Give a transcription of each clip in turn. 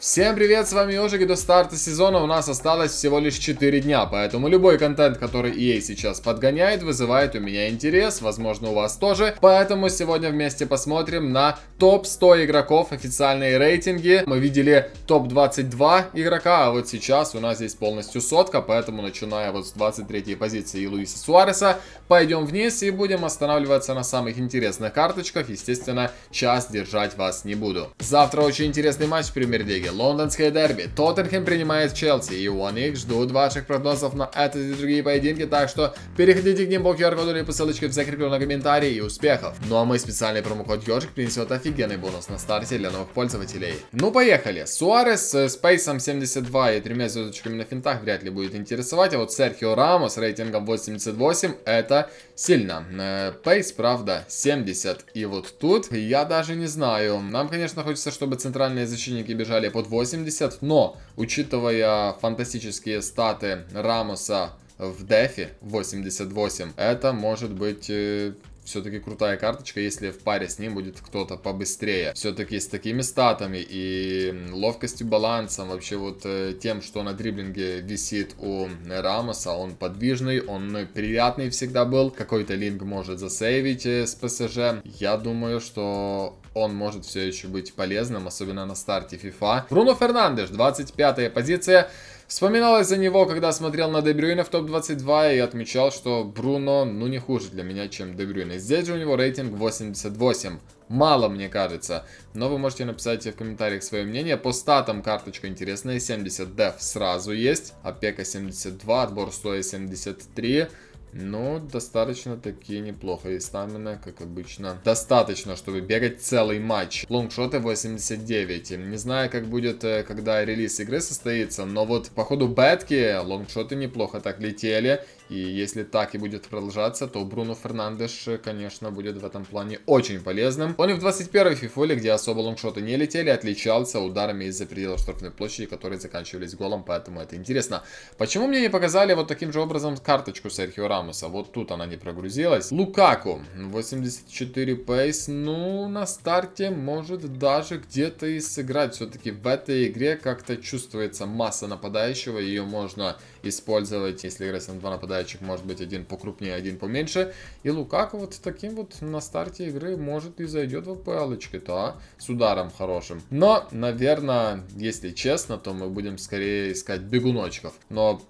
Всем привет, с вами Ежик, и до старта сезона у нас осталось всего лишь 4 дня, поэтому любой контент, который EA сейчас подгоняет, вызывает у меня интерес, возможно у вас тоже, поэтому сегодня вместе посмотрим на топ-100 игроков, официальные рейтинги, мы видели топ-22 игрока, а вот сейчас у нас здесь полностью сотка, поэтому начиная вот с 23 позиции Луиса Суареса, пойдем вниз и будем останавливаться на самых интересных карточках, естественно, час держать вас не буду. Завтра очень интересный матч в Премьер-лиге лондонское дерби. Тоттенхэм принимает Челси, и у них ждут ваших прогнозов на этот и другие поединки, так что переходите к ним по QR-коду или по ссылочке в закрепленном комментарии и успехов. Ну а мы специальный промокод Ёжик принесет офигенный бонус на старте для новых пользователей. Ну поехали. Суарес с Пейсом 72 и тремя звездочками на финтах вряд ли будет интересовать, а вот Серхио Рамо с рейтингом 88 это сильно. Пейс, э, правда, 70. И вот тут я даже не знаю. Нам, конечно, хочется, чтобы центральные защитники бежали по под 80, но учитывая фантастические статы Рамоса в дефе 88, это может быть э, все-таки крутая карточка, если в паре с ним будет кто-то побыстрее. Все-таки с такими статами и ловкостью балансом, вообще вот э, тем, что на дриблинге висит у э, Рамоса, он подвижный, он э, приятный всегда был, какой-то линк может засейвить с ПСЖ. Я думаю, что он может все еще быть полезным, особенно на старте FIFA. Бруно Фернандеш, 25 позиция. Вспоминалось за него, когда смотрел на Дебрюйна в топ-22 и отмечал, что Бруно ну не хуже для меня, чем Дебрюйна. Здесь же у него рейтинг 88. Мало, мне кажется. Но вы можете написать в комментариях свое мнение. По статам карточка интересная. 70 деф сразу есть. Опека 72, отбор 173. Ну достаточно-таки неплохо. И стамина, как обычно, достаточно, чтобы бегать целый матч. Лонгшоты 89. Не знаю, как будет, э, когда релиз игры состоится, но вот по ходу бетки лонгшоты неплохо так летели. И если так и будет продолжаться, то Бруно Фернандеш, конечно, будет в этом плане очень полезным. Он и в 21-й фифоле, где особо лонгшоты не летели, отличался ударами из-за пределов штрафной площади, которые заканчивались голом, поэтому это интересно. Почему мне не показали вот таким же образом карточку Серхио Рамоса? Вот тут она не прогрузилась. Лукаку, 84 пейс, ну, на старте может даже где-то и сыграть. Все-таки в этой игре как-то чувствуется масса нападающего, ее можно использовать, если играть на два нападающего зайчик может быть один покрупнее, один поменьше. И Лукаку вот таким вот на старте игры может и зайдет в апл то да, с ударом хорошим. Но, наверное, если честно, то мы будем скорее искать бегуночков. Но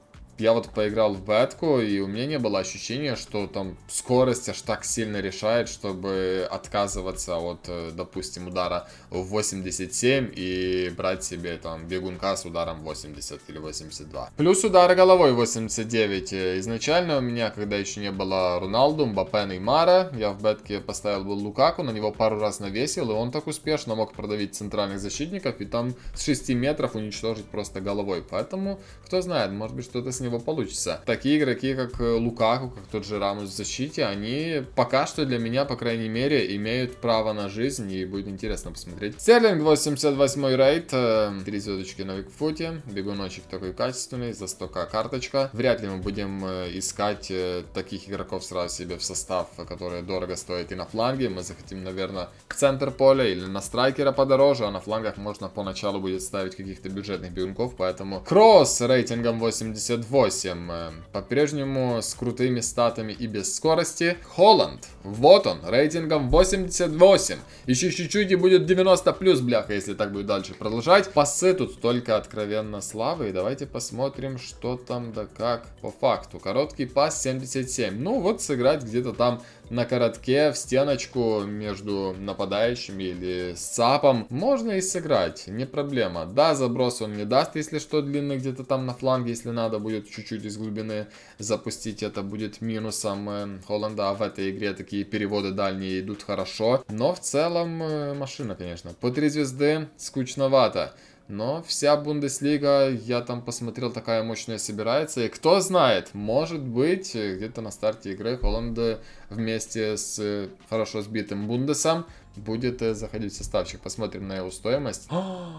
я вот поиграл в бетку, и у меня не было ощущения, что там скорость аж так сильно решает, чтобы отказываться от, э, допустим, удара в 87 и брать себе там бегунка с ударом 80 или 82. Плюс удар головой 89. Э, изначально у меня, когда еще не было Роналду, Мбаппе, Неймара, я в бетке поставил был Лукаку, на него пару раз навесил, и он так успешно мог продавить центральных защитников и там с 6 метров уничтожить просто головой. Поэтому, кто знает, может быть, что-то с ним него получится. Такие игроки, как э, Лукаку, как тот же Рамус в защите, они пока что для меня, по крайней мере, имеют право на жизнь, и будет интересно посмотреть. Стерлинг 88 рейд, 3 э, звездочки на Викфуте, бегуночек такой качественный, за 100к карточка. Вряд ли мы будем э, искать таких игроков сразу себе в состав, которые дорого стоят и на фланге. Мы захотим, наверное, к центр поля или на страйкера подороже, а на флангах можно поначалу будет ставить каких-то бюджетных бегунков, поэтому кросс рейтингом 82 8. Э, по-прежнему с крутыми статами и без скорости. Холланд. Вот он. Рейтингом 88. Еще чуть-чуть и будет 90 плюс, бляха, если так будет дальше продолжать. Пасы тут только откровенно слабые. Давайте посмотрим, что там да как по факту. Короткий пас 77. Ну вот сыграть где-то там на коротке в стеночку между нападающими или с цапом. Можно и сыграть, не проблема. Да, заброс он не даст, если что, длинный где-то там на фланге, если надо будет чуть-чуть из глубины запустить, это будет минусом э, Холланда. В этой игре такие переводы дальние идут хорошо, но в целом э, машина, конечно. По три звезды скучновато. Но вся Бундеслига, я там посмотрел, такая мощная собирается. И кто знает, может быть, где-то на старте игры Холланда вместе с э, хорошо сбитым Бундесом будет э, заходить в составчик. Посмотрим на его стоимость.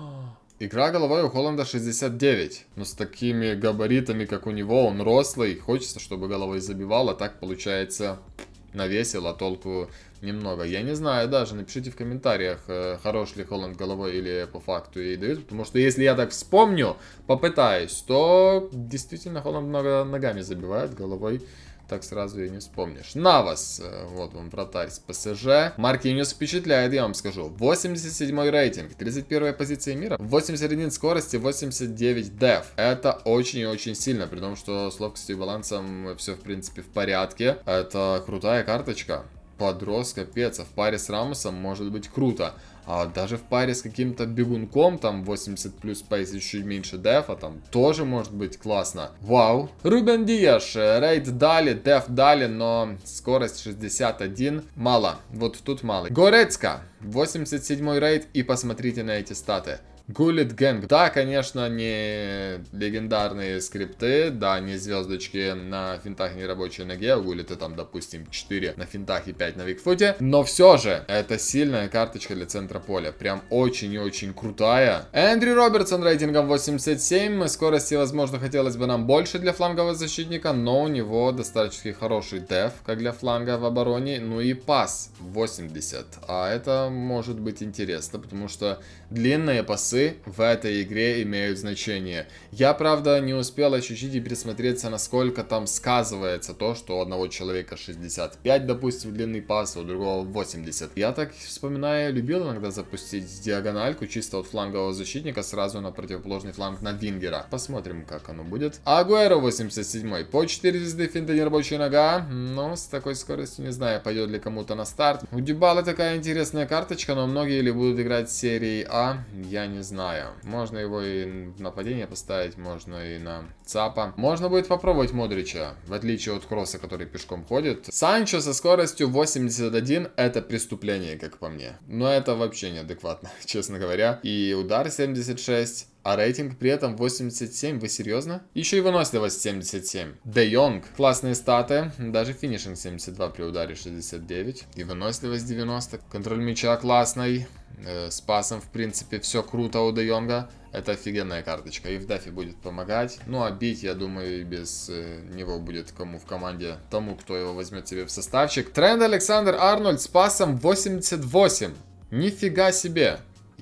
Игра головой у Холланда 69, но ну, с такими габаритами, как у него, он рослый. Хочется, чтобы головой забивал, а так получается навесил, а толку немного. Я не знаю даже, напишите в комментариях, э, хорош ли Холланд головой или по факту ей дают, потому что если я так вспомню, попытаюсь, то действительно Холланд много ногами забивает, головой так сразу и не вспомнишь. Навас, э, вот вам вратарь с ПСЖ. Маркиньос впечатляет, я вам скажу. 87 рейтинг, 31 позиция мира, 81 скорости, 89 деф. Это очень и очень сильно, при том, что с ловкостью и балансом все, в принципе, в порядке. Это крутая карточка подрос, капец, а в паре с Рамусом может быть круто. А даже в паре с каким-то бегунком, там 80 плюс пейс еще и меньше дефа, там тоже может быть классно. Вау. Рубен Диаш, э, рейд дали, деф дали, но скорость 61 мало. Вот тут мало. Горецка, 87 рейд и посмотрите на эти статы. Гулит Гэнг. Да, конечно, не легендарные скрипты, да, не звездочки на финтах не рабочей ноге, у Гулита там, допустим, 4 на финтах и 5 на викфуте, но все же это сильная карточка для центра поля, прям очень и очень крутая. Эндрю Робертсон рейтингом 87, скорости, возможно, хотелось бы нам больше для флангового защитника, но у него достаточно хороший деф, как для фланга в обороне, ну и пас 80, а это может быть интересно, потому что длинные пасы часы в этой игре имеют значение. Я, правда, не успел ощутить и присмотреться, насколько там сказывается то, что у одного человека 65, допустим, длины паса, у другого 80. Я так вспоминаю, любил иногда запустить диагональку чисто от флангового защитника сразу на противоположный фланг на Вингера. Посмотрим, как оно будет. Агуэро 87 по 4 звезды финта нерабочая нога. Ну, с такой скоростью не знаю, пойдет ли кому-то на старт. У Дюбала такая интересная карточка, но многие ли будут играть серии А, я не знаю знаю. Можно его и в нападение поставить, можно и на ЦАПа. Можно будет попробовать Модрича, в отличие от Кросса, который пешком ходит. Санчо со скоростью 81 это преступление, как по мне. Но это вообще неадекватно, честно говоря. И удар 76. А рейтинг при этом 87, вы серьезно? Еще и выносливость 77. Де Йонг. Классные статы. Даже финишинг 72 при ударе 69. И выносливость 90. Контроль мяча классный. Э, с пасом, в принципе, все круто у Де Йонга. Это офигенная карточка. И в дафе будет помогать. Ну, а бить, я думаю, без э, него будет кому в команде. Тому, кто его возьмет себе в составчик. Тренд Александр Арнольд с пасом 88. Нифига себе.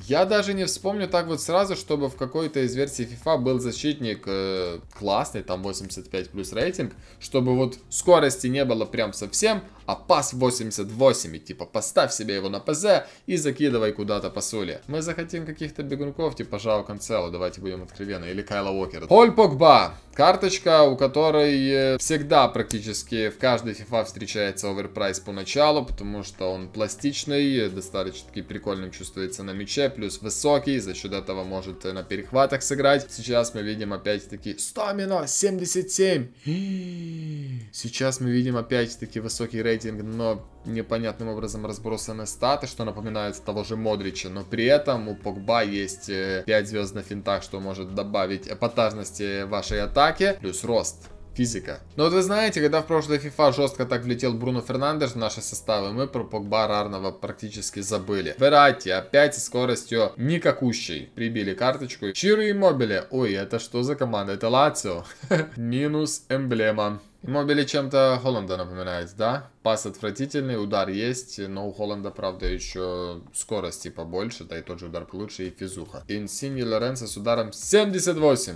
Я даже не вспомню так вот сразу, чтобы в какой-то из версий FIFA был защитник э, классный, там 85 плюс рейтинг, чтобы вот скорости не было прям совсем, а пас 88, и типа поставь себе его на ПЗ и закидывай куда-то по посули. Мы захотим каких-то бегунков, типа Жао Канцело, давайте будем откровенны, или Кайла Уокера. Поль Погба, карточка, у которой э, всегда практически в каждой FIFA встречается оверпрайс поначалу, потому что он пластичный, э, достаточно таки прикольным чувствуется на мяче, плюс высокий, за счет этого может э, на перехватах сыграть. Сейчас мы видим опять-таки стамина 77. Сейчас мы видим опять-таки высокий рейтинг рейдинг, но непонятным образом разбросаны статы, что напоминает того же Модрича, но при этом у Погба есть 5 э, звезд на финтах, что может добавить эпатажности вашей атаке, плюс рост физика. Но вот вы знаете, когда в прошлой FIFA жестко так влетел Бруно Фернандеш в наши составы, мы про Погба Рарного практически забыли. Верати опять скоростью никакущей прибили карточку. Чиры и Мобили. Ой, это что за команда? Это Лацио. Минус эмблема. Иммобили чем-то Холланда напоминает, да? Пас отвратительный, удар есть, но у Холланда, правда, еще скорости типа, побольше, да и тот же удар получше и физуха. Инсиньи Лоренцо с ударом 78.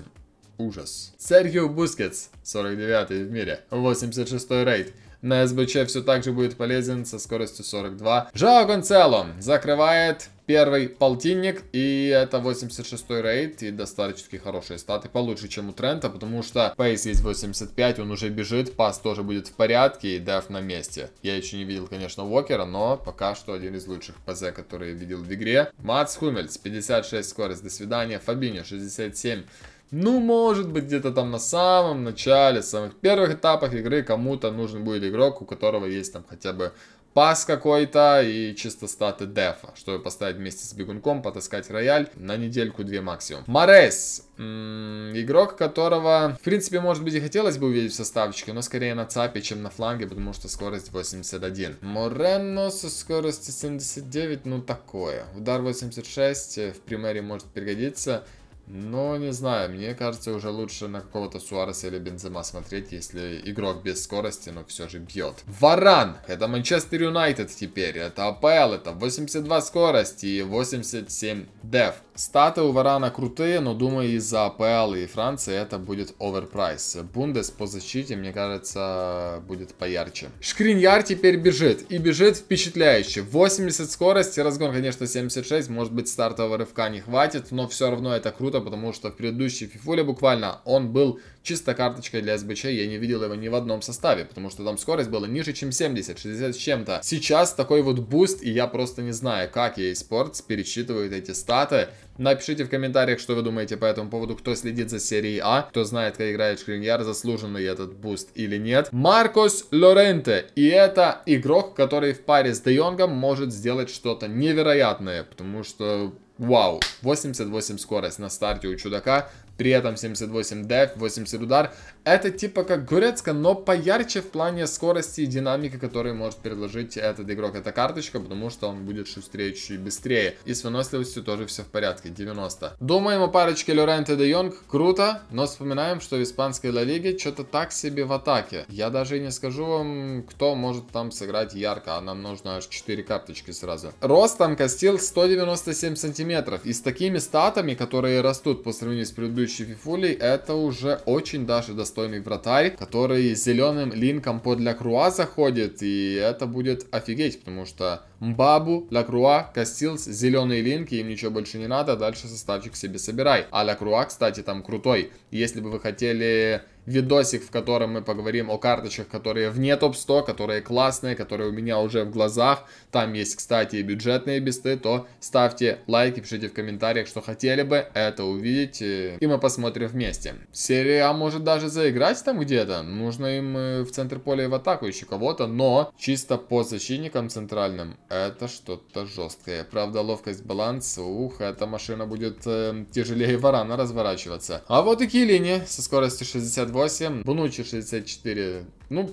Ужас. Серхио Бускетс, 49-й в мире, 86-й рейд. На СБЧ все так же будет полезен со скоростью 42. Жао Гонцело закрывает Первый полтинник, и это 86-й рейд, и достаточно хорошие статы, получше, чем у Трента, потому что пейс есть 85, он уже бежит, пас тоже будет в порядке, и деф на месте. Я еще не видел, конечно, Уокера, но пока что один из лучших ПЗ, который я видел в игре. Мац Хумельц, 56 скорость, до свидания. Фабиньо, 67. Ну, может быть, где-то там на самом начале, самых первых этапах игры кому-то нужен будет игрок, у которого есть там хотя бы пас какой-то и чисто статы дефа, чтобы поставить вместе с бегунком, потаскать рояль на недельку-две максимум. Морес, игрок, которого, в принципе, может быть и хотелось бы увидеть в составчике, но скорее на ЦАПе, чем на фланге, потому что скорость 81. Морено со скоростью 79, ну такое. Удар 86 э, в примере может пригодиться. Но ну, не знаю, мне кажется, уже лучше на какого-то Суареса или Бензема смотреть, если игрок без скорости, но все же бьет. Варан! Это Манчестер Юнайтед теперь, это АПЛ, это 82 скорости и 87 деф. Статы у Варана крутые, но думаю из-за АПЛ и Франции это будет оверпрайс. Бундес по защите, мне кажется, будет поярче. Шкриньяр теперь бежит. И бежит впечатляюще. 80 скорости, разгон, конечно, 76. Может быть, стартового рывка не хватит, но все равно это круто, потому что в предыдущей фифуле буквально он был чисто карточкой для СБЧ я не видел его ни в одном составе, потому что там скорость была ниже, чем 70, 60 с чем-то. Сейчас такой вот буст, и я просто не знаю, как EA Sports пересчитывает эти статы. Напишите в комментариях, что вы думаете по этому поводу, кто следит за серией А, кто знает, как играет Шкриньяр, заслуженный этот буст или нет. Маркос Лоренте, и это игрок, который в паре с Де может сделать что-то невероятное, потому что Вау, 88 скорость на старте у чудака, при этом 78 деф, 80 удар. Это типа как Гурецка, но поярче в плане скорости и динамики, которые может предложить этот игрок. Эта карточка, потому что он будет шустрее, чуть быстрее. И с выносливостью тоже все в порядке, 90. Думаем о парочке Лорент и Де Йонг, круто, но вспоминаем, что в испанской Ла Лиге что-то так себе в атаке. Я даже и не скажу вам, кто может там сыграть ярко, а нам нужно аж 4 карточки сразу. Ростом костил 197 сантиметров, и с такими статами, которые растут по сравнению с предыдущими следующий фифулей это уже очень даже достойный вратарь, который зеленым линком под Ля Круа заходит, и это будет офигеть, потому что Мбабу, Ля Круа, Кастилс, зеленые линки, им ничего больше не надо, дальше составчик себе собирай. А Ля Круа, кстати, там крутой. Если бы вы хотели видосик, в котором мы поговорим о карточках, которые вне топ-100, которые классные, которые у меня уже в глазах. Там есть, кстати, и бюджетные бесты, то ставьте лайки, пишите в комментариях, что хотели бы это увидеть, э, и мы посмотрим вместе. Серия а может даже заиграть там где-то, нужно им э, в центр поля и в атаку еще кого-то, но чисто по защитникам центральным это что-то жесткое. Правда, ловкость, баланс, ух, эта машина будет э, тяжелее варана разворачиваться. А вот и Килини со скоростью 60 68, Бунучи 64. Ну,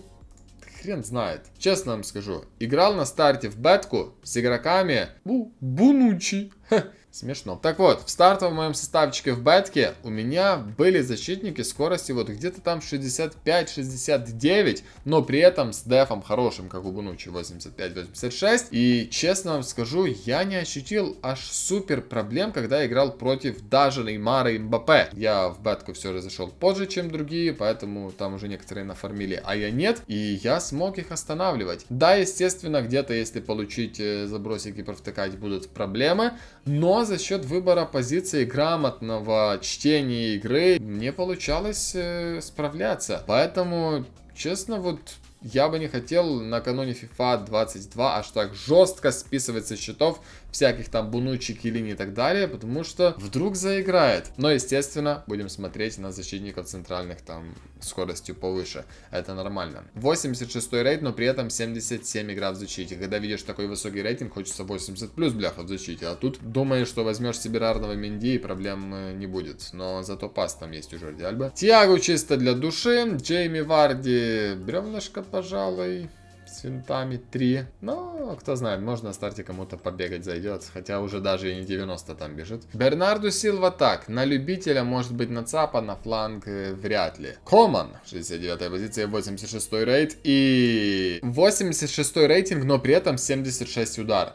хрен знает. Честно вам скажу, играл на старте в бетку с игроками Бу Бунучи. Ха. Смешно. Так вот, в стартовом моем составчике в бетке у меня были защитники скорости вот где-то там 65-69, но при этом с дефом хорошим, как у Бунучи 85-86. И честно вам скажу, я не ощутил аж супер проблем, когда играл против даже Неймара и Мбаппе. Я в бетку все же зашел позже, чем другие, поэтому там уже некоторые нафармили, а я нет. И я смог их останавливать. Да, естественно, где-то если получить э, забросики, провтыкать будут проблемы, но за счет выбора позиции грамотного чтения игры мне получалось э, справляться. Поэтому, честно, вот я бы не хотел накануне FIFA 22 аж так жестко списываться счетов всяких там бунучек или не так далее, потому что вдруг заиграет. Но, естественно, будем смотреть на защитников центральных там скоростью повыше. Это нормально. 86 рейд, но при этом 77 игра в защите. Когда видишь такой высокий рейтинг, хочется 80 плюс бляха в защите. А тут думаешь, что возьмешь себе рарного Минди и проблем э, не будет. Но зато пас там есть уже Жорди Альба. Тиагу чисто для души. Джейми Варди бревнышко, пожалуй с винтами 3. Но, кто знает, может на старте кому-то побегать зайдет, хотя уже даже и не 90 там бежит. Бернарду Силва так, на любителя, может быть, на ЦАПа, на фланг э, вряд ли. Коман, 69 позиция, 86 рейд и 86 рейтинг, но при этом 76 удар.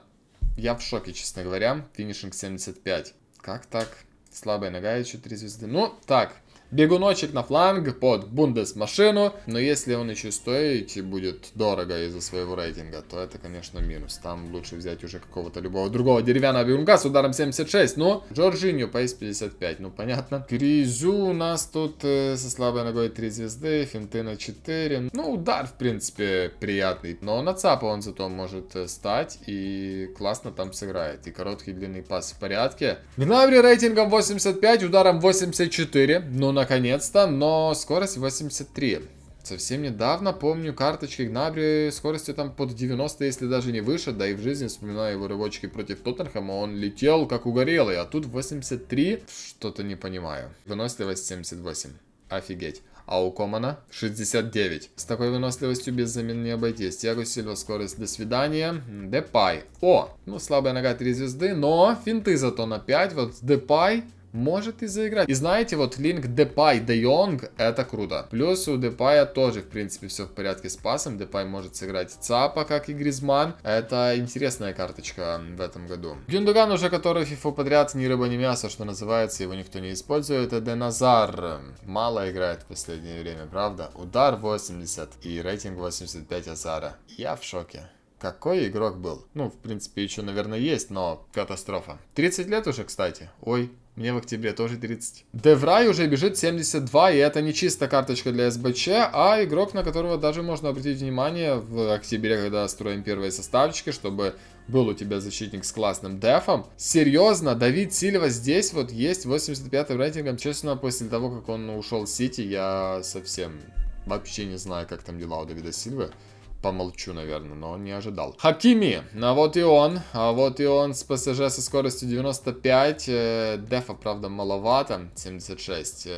Я в шоке, честно говоря. Финишинг 75. Как так? Слабая нога еще 3 звезды. Ну, так, Бегуночек на фланг под Бундес-машину. Но если он еще стоит и будет дорого из-за своего рейтинга, то это, конечно, минус. Там лучше взять уже какого-то любого другого деревянного бегунка с ударом 76. Но ну, Джорджиньо пейс 55, ну понятно. Кризю у нас тут э, со слабой ногой 3 звезды, финты на 4. Ну, удар, в принципе, приятный. Но на ЦАПа он зато может э, стать и классно там сыграет. И короткий длинный пас в порядке. Гнабри рейтингом 85, ударом 84. Но наконец-то, но скорость 83. Совсем недавно помню карточки Гнабри скоростью там под 90, если даже не выше. Да и в жизни, вспоминаю его рывочки против Тоттенхэма, он летел как угорелый. А тут 83, что-то не понимаю. Выносливость 78. Офигеть. А у Комана 69. С такой выносливостью без замен не обойтись. Тиаго Сильва, скорость, до свидания. Депай. О, ну слабая нога 3 звезды, но финты зато на 5. Вот Депай может и заиграть. И знаете, вот линк Депай, Де Йонг, это круто. Плюс у Депая тоже, в принципе, все в порядке с пасом. Депай может сыграть ЦАПа, как и Гризман. Это интересная карточка в этом году. Гюндуган уже который фифу подряд, ни рыба, ни мясо, что называется, его никто не использует. Это Деназар. Мало играет в последнее время, правда? Удар 80 и рейтинг 85 Азара. Я в шоке какой игрок был. Ну, в принципе, еще, наверное, есть, но катастрофа. 30 лет уже, кстати. Ой, мне в октябре тоже 30. Деврай уже бежит 72, и это не чисто карточка для СБЧ, а игрок, на которого даже можно обратить внимание в октябре, когда строим первые составчики, чтобы был у тебя защитник с классным дефом. Серьезно, Давид Сильва здесь вот есть 85 рейтингом. Честно, после того, как он ушел в Сити, я совсем вообще не знаю, как там дела у Давида Сильвы помолчу, наверное, но не ожидал. Хакими, а вот и он, а вот и он с ПСЖ со скоростью 95, э, дефа, правда, маловато, 76, э,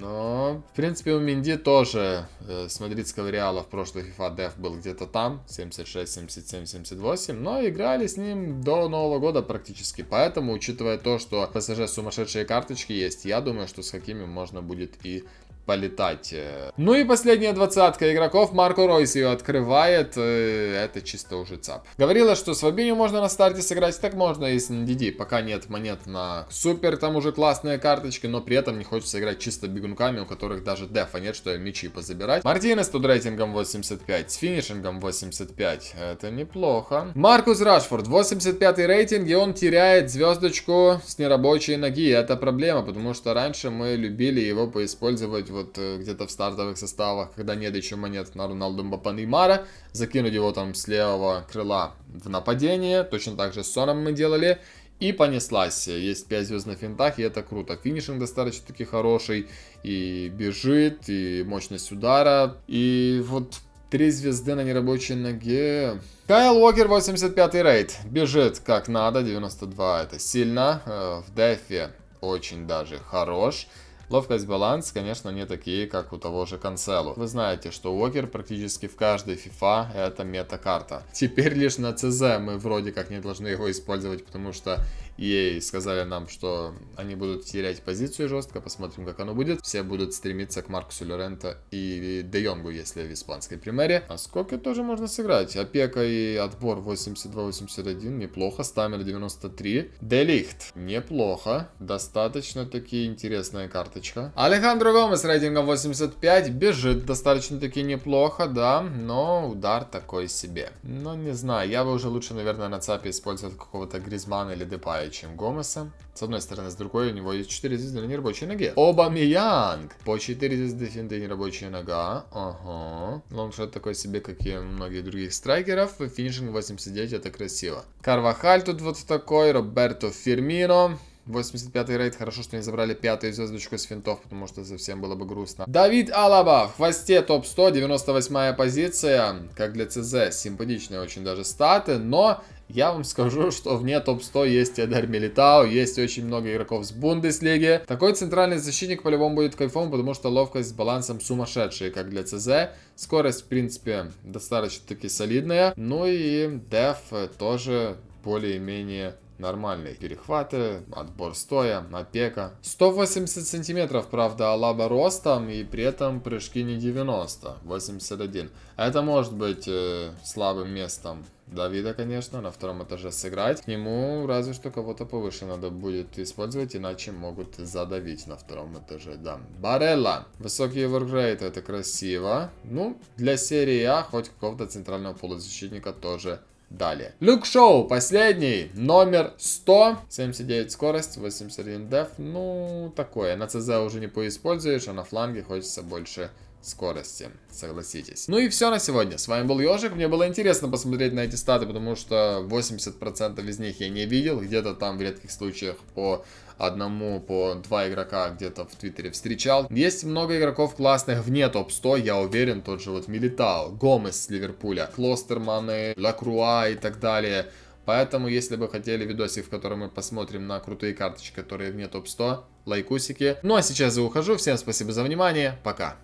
но, в принципе, у Минди тоже э, с мадридского Реала в прошлой FIFA деф был где-то там, 76, 77, 78, но играли с ним до Нового года практически, поэтому, учитывая то, что ПСЖ сумасшедшие карточки есть, я думаю, что с Хакими можно будет и полетать. Ну и последняя двадцатка игроков. Марко Ройс ее открывает. Э, это чисто уже ЦАП. Говорила, что с Фабиню можно на старте сыграть. Так можно Если с NDD. Пока нет монет на супер. Там уже классные карточки. Но при этом не хочется играть чисто бегунками, у которых даже дефа нет, что мячи позабирать. Мартинес тут рейтингом 85. С финишингом 85. Это неплохо. Маркус Рашфорд. 85 рейтинг. И он теряет звездочку с нерабочей ноги. Это проблема, потому что раньше мы любили его поиспользовать в вот э, где-то в стартовых составах, когда нет еще монет на Роналду Мбаппе Неймара, закинуть его там с левого крыла в нападение, точно так же с Соном мы делали, и понеслась. Есть 5 звезд на финтах, и это круто. Финишинг достаточно-таки хороший, и бежит, и мощность удара, и вот Три звезды на нерабочей ноге. Кайл Уокер, 85 рейд. Бежит как надо, 92 это сильно. Э, в дефе очень даже хорош. Ловкость, баланс, конечно, не такие, как у того же Канцелу. Вы знаете, что Уокер практически в каждой FIFA это мета-карта. Теперь лишь на ЦЗ мы вроде как не должны его использовать, потому что Ей сказали нам, что они будут терять позицию жестко, посмотрим, как оно будет. Все будут стремиться к Маркусу Лорента и Де Йонгу, если в испанской примере. А сколько тоже можно сыграть? Опека и отбор 82-81, неплохо. Стамер 93. Делихт, неплохо. Достаточно таки интересная карточка. Алехандро Гомес рейтингом 85, бежит достаточно таки неплохо, да, но удар такой себе. Но не знаю, я бы уже лучше, наверное, на ЦАПе использовал какого-то Гризмана или Депая чем Гомеса. С одной стороны, с другой у него есть 4 звезды на нерабочей ноге. Оба Миянг! По 4 звезды финты и нерабочая нога. Ага. Лонгшот такой себе, как и многих других страйкеров. Финишинг 89, это красиво. Карвахаль тут вот такой. Роберто Фермино. 85-й рейд, хорошо, что не забрали пятую звездочку с финтов, потому что совсем было бы грустно. Давид Алаба в хвосте топ-100, 98-я позиция, как для ЦЗ, симпатичные очень даже статы, но я вам скажу, что вне топ-100 есть Эдар Милитау, есть очень много игроков с Бундеслиги. Такой центральный защитник по-любому будет кайфом, потому что ловкость с балансом сумасшедшая, как для ЦЗ. Скорость, в принципе, достаточно-таки солидная. Ну и деф тоже более-менее Нормальные перехваты, отбор стоя, опека. 180 сантиметров, правда, Алаба ростом и при этом прыжки не 90, 81. Это может быть э, слабым местом Давида, конечно, на втором этаже сыграть. К нему разве что кого-то повыше надо будет использовать, иначе могут задавить на втором этаже, да. Барелла. Высокий воркрейт, это красиво. Ну, для серии А хоть какого-то центрального полузащитника тоже далее. Люк Шоу, последний, номер 100, 79 скорость, 81 деф, ну, такое. На ЦЗ уже не поиспользуешь, а на фланге хочется больше скорости, согласитесь. Ну и все на сегодня. С вами был Ежик. Мне было интересно посмотреть на эти статы, потому что 80% из них я не видел. Где-то там в редких случаях по одному, по два игрока где-то в Твиттере встречал. Есть много игроков классных вне топ-100, я уверен, тот же вот Милитал, Гомес с Ливерпуля, Клостерманы, Лакруа и так далее. Поэтому, если бы хотели видосик, в котором мы посмотрим на крутые карточки, которые вне топ-100, лайкусики. Ну а сейчас я ухожу, всем спасибо за внимание, пока!